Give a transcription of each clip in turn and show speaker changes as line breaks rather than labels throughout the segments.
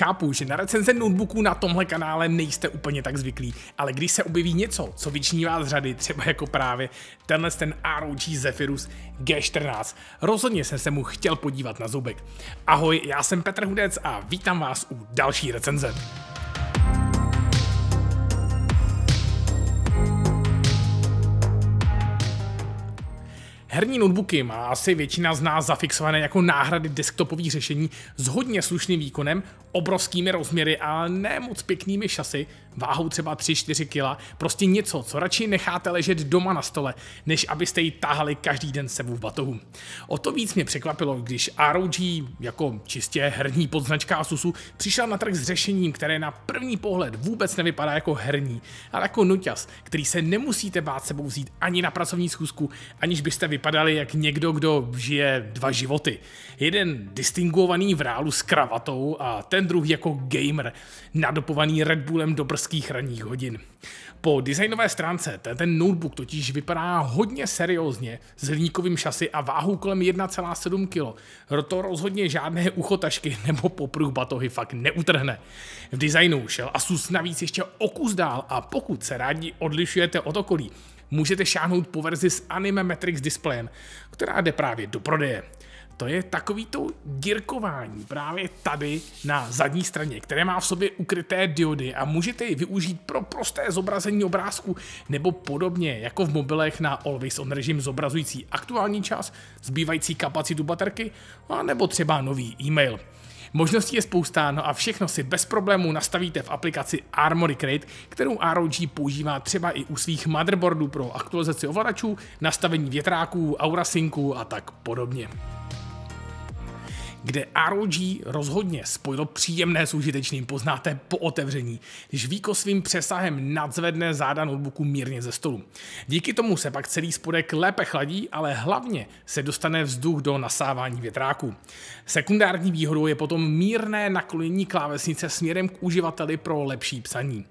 Chápu, že na recenze notebooků na tomhle kanále nejste úplně tak zvyklí, ale když se objeví něco, co vyčnívá z řady, třeba jako právě tenhle ten ROG Zephyrus G14, rozhodně jsem se mu chtěl podívat na zubek. Ahoj, já jsem Petr Hudec a vítám vás u další recenze. Herní notebooky má asi většina z nás zafixované jako náhrady desktopových řešení s hodně slušným výkonem, obrovskými rozměry a ne moc pěknými šasy, váhou třeba 3-4 kg, prostě něco, co radši necháte ležet doma na stole, než abyste ji tahali každý den sebou v batohu. O to víc mě překvapilo, když ROG, jako čistě herní podznačka Asusu, přišla na trh s řešením, které na první pohled vůbec nevypadá jako herní, ale jako noťas, který se nemusíte bát sebou vzít ani na pracovní schůzku, aniž byste vypadali vypadali jak někdo, kdo žije dva životy. Jeden distinguovaný v reálu s kravatou a ten druhý jako gamer, nadopovaný Red Bullem do brzkých ranních hodin. Po designové stránce ten, ten notebook totiž vypadá hodně seriózně, s hliníkovým šasy a váhou kolem 1,7 kg. Roto rozhodně žádné uchotašky nebo popruh batohy fakt neutrhne. V designu šel Asus navíc ještě o kus dál a pokud se rádi odlišujete od okolí, můžete šáhnout po verzi s Anime Matrix displejem, která jde právě do prodeje. To je takový to dírkování právě tady na zadní straně, které má v sobě ukryté diody a můžete ji využít pro prosté zobrazení obrázku nebo podobně jako v mobilech na Always On režim zobrazující aktuální čas, zbývající kapacitu baterky a nebo třeba nový e-mail. Možností je spousta, no a všechno si bez problémů nastavíte v aplikaci Armory Crate, kterou ROG používá třeba i u svých motherboardů pro aktualizaci ovladačů, nastavení větráků, aurasinku a tak podobně kde ROG rozhodně spojilo příjemné s užitečným poznáte po otevření, když Víko svým přesahem nadzvedne záda notebooku mírně ze stolu. Díky tomu se pak celý spodek lépe chladí, ale hlavně se dostane vzduch do nasávání větráku. Sekundární výhodou je potom mírné naklonění klávesnice směrem k uživateli pro lepší psaní.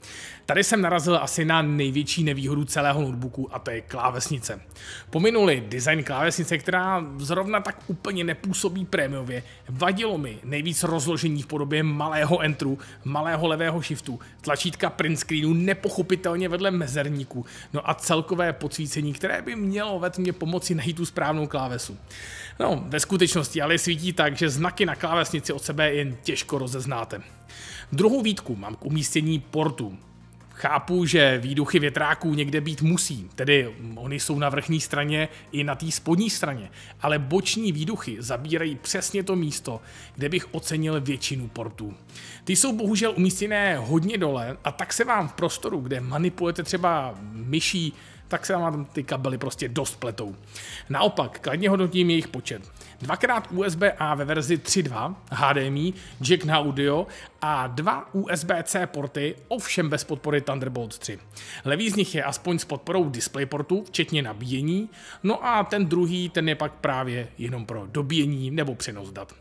Tady jsem narazil asi na největší nevýhodu celého notebooku a to je klávesnice. Pominuli design klávesnice, která zrovna tak úplně nepůsobí prémiově, Vadilo mi nejvíc rozložení v podobě malého entru, malého levého shiftu, tlačítka print screenu nepochopitelně vedle mezerníku, no a celkové podsvícení, které by mělo ve tmě pomoci najít tu správnou klávesu. No, ve skutečnosti ale svítí tak, že znaky na klávesnici od sebe jen těžko rozeznáte. Druhou výtku mám k umístění portu. Chápu, že výduchy větráků někde být musí, tedy mm, oni jsou na vrchní straně i na té spodní straně, ale boční výduchy zabírají přesně to místo, kde bych ocenil většinu portů. Ty jsou bohužel umístěné hodně dole a tak se vám v prostoru, kde manipulujete třeba myší, tak se vám ty kabely prostě dost pletou. Naopak, kladně hodnotím jejich počet. Dvakrát USB-A ve verzi 3.2, HDMI, jack na audio a dva USB-C porty, ovšem bez podpory Thunderbolt 3. Levý z nich je aspoň s podporou DisplayPortu, včetně nabíjení, no a ten druhý, ten je pak právě jenom pro dobíjení nebo přenos dat.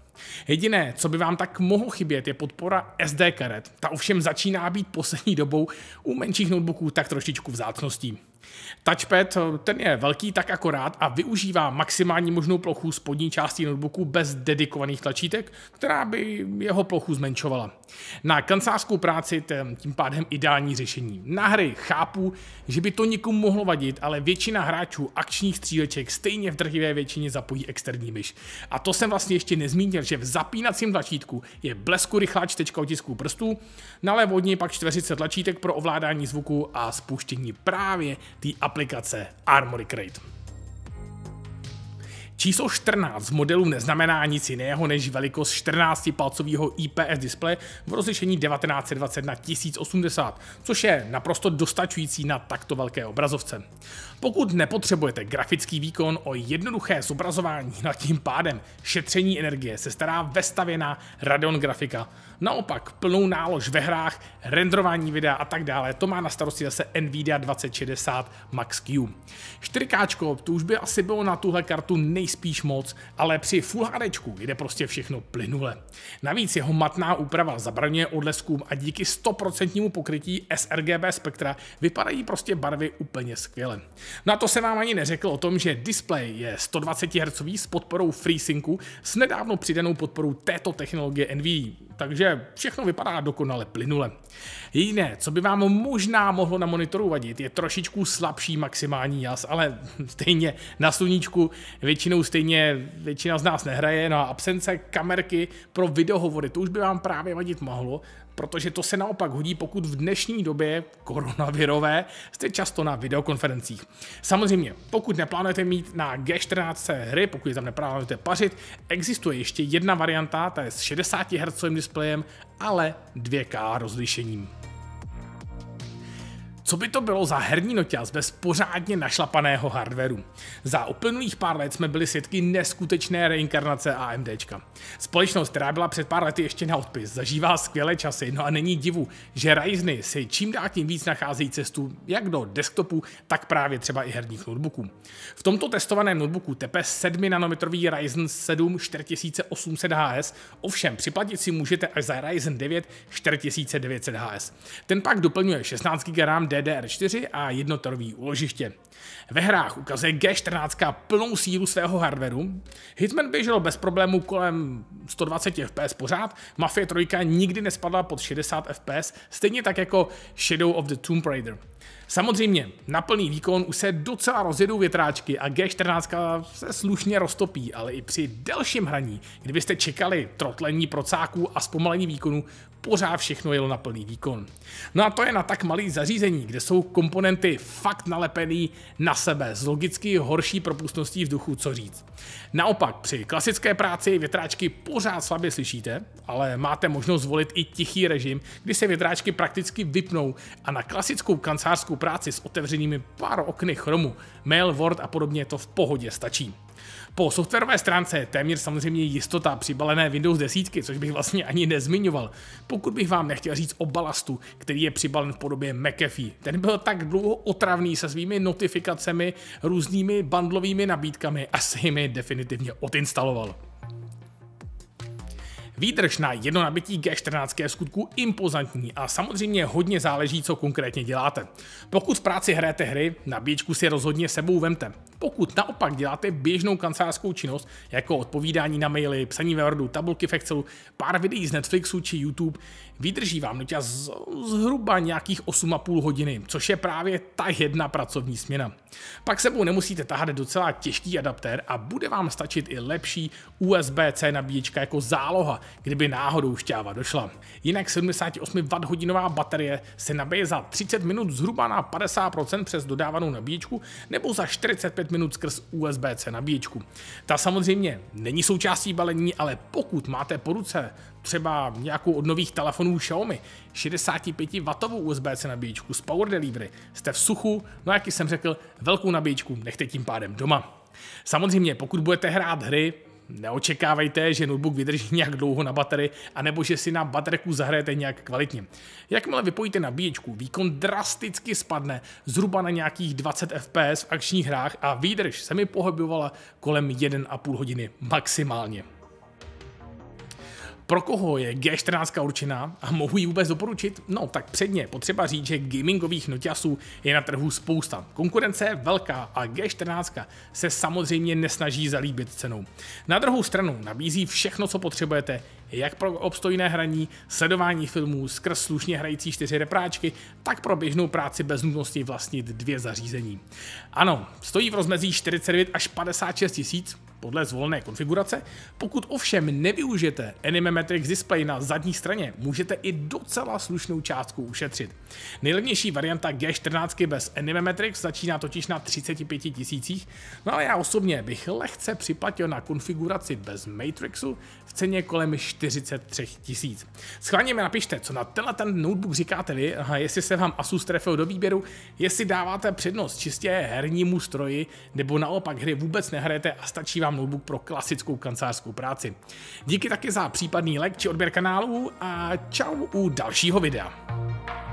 Jediné, co by vám tak mohlo chybět, je podpora SD karet. Ta ovšem začíná být poslední dobou u menších notebooků tak trošičku vzácností. Touchpad, eh, ten je velký tak akorát a využívá maximální možnou plochu spodní části notebooku bez dedikovaných tlačítek, která by jeho plochu zmenšovala. Na kancelářskou práci tím pádem ideální řešení. Na hry chápu, že by to nikomu mohlo vadit, ale většina hráčů akčních stříleček stejně v drtivé většině zapojí externí myš. A to jsem vlastně ještě nezmínil, že v zapínacím tlačítku je blesku rychlá čtečka otisků prstů, na levodní pak čtveřice tlačítek pro ovládání zvuku a spuštění právě té aplikace Armory Crate. Číslo 14 modelů neznamená nic jiného než velikost 14-palcového IPS displeje v rozlišení 1920 na 1080, což je naprosto dostačující na takto velké obrazovce. Pokud nepotřebujete grafický výkon o jednoduché zobrazování, nad tím pádem šetření energie se stará vestavěná Radeon grafika. Naopak plnou nálož ve hrách, renderování videa a tak dále, to má na starosti zase Nvidia 2060 Max-Q. 4K to už by asi bylo na tuhle kartu nejspíš moc, ale při Full HD jde prostě všechno plynule. Navíc jeho matná úprava zabraňuje odleskům a díky 100% pokrytí sRGB spektra vypadají prostě barvy úplně skvěle. Na no to se vám ani neřekl o tom, že display je 120 Hz s podporou FreeSyncu s nedávno přidanou podporou této technologie NVIDIA takže všechno vypadá dokonale plynule. Jediné, co by vám možná mohlo na monitoru vadit, je trošičku slabší maximální jas, ale stejně na sluníčku většinou stejně většina z nás nehraje, no a absence kamerky pro videohovory, to už by vám právě vadit mohlo, protože to se naopak hodí, pokud v dnešní době koronavirové jste často na videokonferencích. Samozřejmě, pokud neplánujete mít na G14 hry, pokud je tam neplánujete pařit, existuje ještě jedna varianta, ta je s 60 Hz displejem, ale 2K rozlišením. Co by to bylo za herní noťaz bez pořádně našlapaného hardwareu? Za uplynulých pár let jsme byli svědky neskutečné reinkarnace AMD. Společnost, která byla před pár lety ještě na odpis, zažívá skvělé časy, no a není divu, že Ryzeny si čím dál tím víc nacházejí cestu jak do desktopu, tak právě třeba i herních notebooků. V tomto testovaném notebooku tepe 7 nanometrový Ryzen 7 4800HS, ovšem připlatit si můžete až za Ryzen 9 4900HS. Ten pak doplňuje 16 GB RAM DDR4 a jednotorový. úložiště. Ve hrách ukazuje G14 plnou sílu svého hardwareu, Hitman běžel bez problémů kolem 120 fps pořád, Mafia 3 nikdy nespadla pod 60 fps, stejně tak jako Shadow of the Tomb Raider. Samozřejmě, na plný výkon už se docela rozjedou větráčky a G14 se slušně roztopí, ale i při delším hraní, kdybyste čekali trotlení procáků a zpomalení výkonu, pořád všechno jelo na plný výkon. No a to je na tak malý zařízení, kde jsou komponenty fakt nalepený na sebe s logicky horší propustností vzduchu, co říct. Naopak, při klasické práci větráčky pořád slabě slyšíte, ale máte možnost zvolit i tichý režim, kdy se větráčky prakticky vypnou a na klasickou kancelářskou práci s otevřenými pár okny Chromu, mail, Word a podobně to v pohodě stačí. Po softwarové stránce je téměř samozřejmě jistota přibalené Windows 10, což bych vlastně ani nezmiňoval, pokud bych vám nechtěl říct o balastu, který je přibalen v podobě McAfee. Ten byl tak dlouho otravný se svými notifikacemi, různými bandlovými nabídkami a si jimi definitivně odinstaloval. Výdrž na jedno nabití G14 je v skutku impozantní a samozřejmě hodně záleží, co konkrétně děláte. Pokud v práci hrajete hry, nabíječku si rozhodně sebou vemte. Pokud naopak děláte běžnou kancelářskou činnost, jako odpovídání na maily, psaní ve Wordu, tabulky v Excelu, pár videí z Netflixu či YouTube, vydrží vám noťa z, zhruba nějakých 8,5 hodiny, což je právě ta jedna pracovní směna. Pak sebou nemusíte tahat docela těžký adaptér a bude vám stačit i lepší USB-C nabíječka jako záloha, kdyby náhodou šťáva došla. Jinak 78 hodinová baterie se nabije za 30 minut zhruba na 50% přes dodávanou nabíječku nebo za 45 pět minut skrz USB-C nabíječku. Ta samozřejmě není součástí balení, ale pokud máte po ruce třeba nějakou od nových telefonů Xiaomi 65W USB-C nabíječku z Power Delivery, jste v suchu, no jak jsem řekl, velkou nabíječku nechte tím pádem doma. Samozřejmě, pokud budete hrát hry, Neočekávejte, že notebook vydrží nějak dlouho na baterii, anebo že si na baterku zahrajete nějak kvalitně. Jakmile vypojíte nabíječku, výkon drasticky spadne zhruba na nějakých 20 fps v akčních hrách a výdrž se mi pohybovala kolem 1,5 hodiny maximálně. Pro koho je G14 určená a mohu ji vůbec doporučit? No tak předně potřeba říct, že gamingových noťasů je na trhu spousta. Konkurence je velká a G14 se samozřejmě nesnaží zalíbit cenou. Na druhou stranu nabízí všechno, co potřebujete, jak pro obstojné hraní, sledování filmů skrz slušně hrající čtyři repráčky, tak pro běžnou práci bez nutnosti vlastnit dvě zařízení. Ano, stojí v rozmezí 49 až 56 tisíc, podle zvolené konfigurace. Pokud ovšem nevyužijete Animatrix display na zadní straně, můžete i docela slušnou částku ušetřit. Nejlevnější varianta G14 bez Animatrix začíná totiž na 35 tisících, no ale já osobně bych lehce připlatil na konfiguraci bez Matrixu v ceně kolem 43 tisíc. Schválně mi napište, co na tenhle ten notebook říkáte vy, a jestli se vám Asus trefil do výběru, jestli dáváte přednost čistě hernímu stroji, nebo naopak hry vůbec nehrajete a stačí vám používám notebook pro klasickou kancelářskou práci. Díky také za případný like či odběr kanálu a čau u dalšího videa.